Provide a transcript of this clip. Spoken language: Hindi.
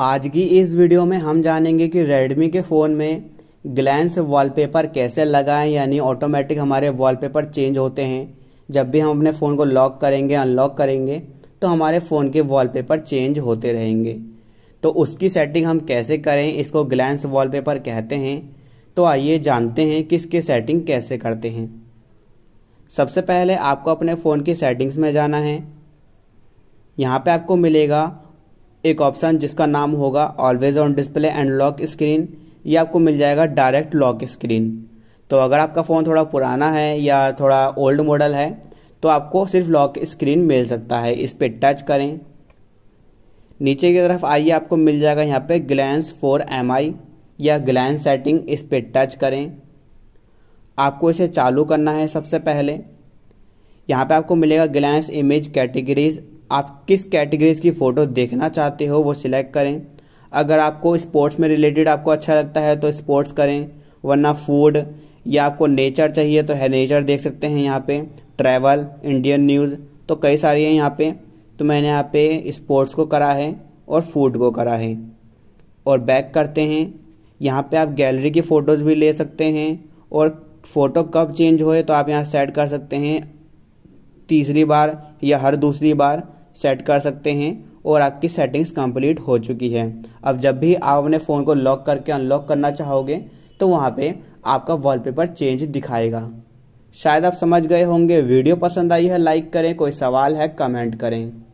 आज की इस वीडियो में हम जानेंगे कि रेडमी के फ़ोन में ग्लैंस वॉलपेपर कैसे लगाएं यानी ऑटोमेटिक हमारे वॉलपेपर चेंज होते हैं जब भी हम अपने फ़ोन को लॉक करेंगे अनलॉक करेंगे तो हमारे फ़ोन के वॉलपेपर चेंज होते रहेंगे तो उसकी सेटिंग हम कैसे करें इसको ग्लैंस वॉलपेपर कहते हैं तो आइए जानते हैं कि इसके सेटिंग कैसे करते हैं सबसे पहले आपको अपने फ़ोन की सेटिंग्स में जाना है यहाँ पे आपको मिलेगा एक ऑप्शन जिसका नाम होगा always on display and lock screen ये आपको मिल जाएगा डायरेक्ट लॉक स्क्रीन तो अगर आपका फ़ोन थोड़ा पुराना है या थोड़ा ओल्ड मॉडल है तो आपको सिर्फ लॉक स्क्रीन मिल सकता है इस पर टच करें नीचे की तरफ आइए आपको मिल जाएगा यहाँ पे ग्लैंस फोर एम या ग्लैंस सेटिंग इस पर टच करें आपको इसे चालू करना है सबसे पहले यहाँ पे आपको मिलेगा ग्लैंस इमेज कैटेगरीज आप किस कैटेगरीज की फ़ोटो देखना चाहते हो वो सिलेक्ट करें अगर आपको स्पोर्ट्स में रिलेटेड आपको अच्छा लगता है तो स्पोर्ट्स करें वरना फूड या आपको नेचर चाहिए तो है नेचर देख सकते हैं यहाँ पे ट्रैवल इंडियन न्यूज़ तो कई सारी हैं यहाँ पे तो मैंने यहाँ पे स्पोर्ट्स को करा है और फूड को करा है और बैक करते हैं यहाँ पे आप गैलरी की फ़ोटोज़ भी ले सकते हैं और फ़ोटो कब चेंज होए तो आप यहाँ सेट कर सकते हैं तीसरी बार या हर दूसरी बार सेट कर सकते हैं और आपकी सेटिंग्स कंप्लीट हो चुकी है अब जब भी आप अपने फ़ोन को लॉक करके अनलॉक करना चाहोगे तो वहाँ पे आपका वॉलपेपर चेंज दिखाएगा शायद आप समझ गए होंगे वीडियो पसंद आई है लाइक करें कोई सवाल है कमेंट करें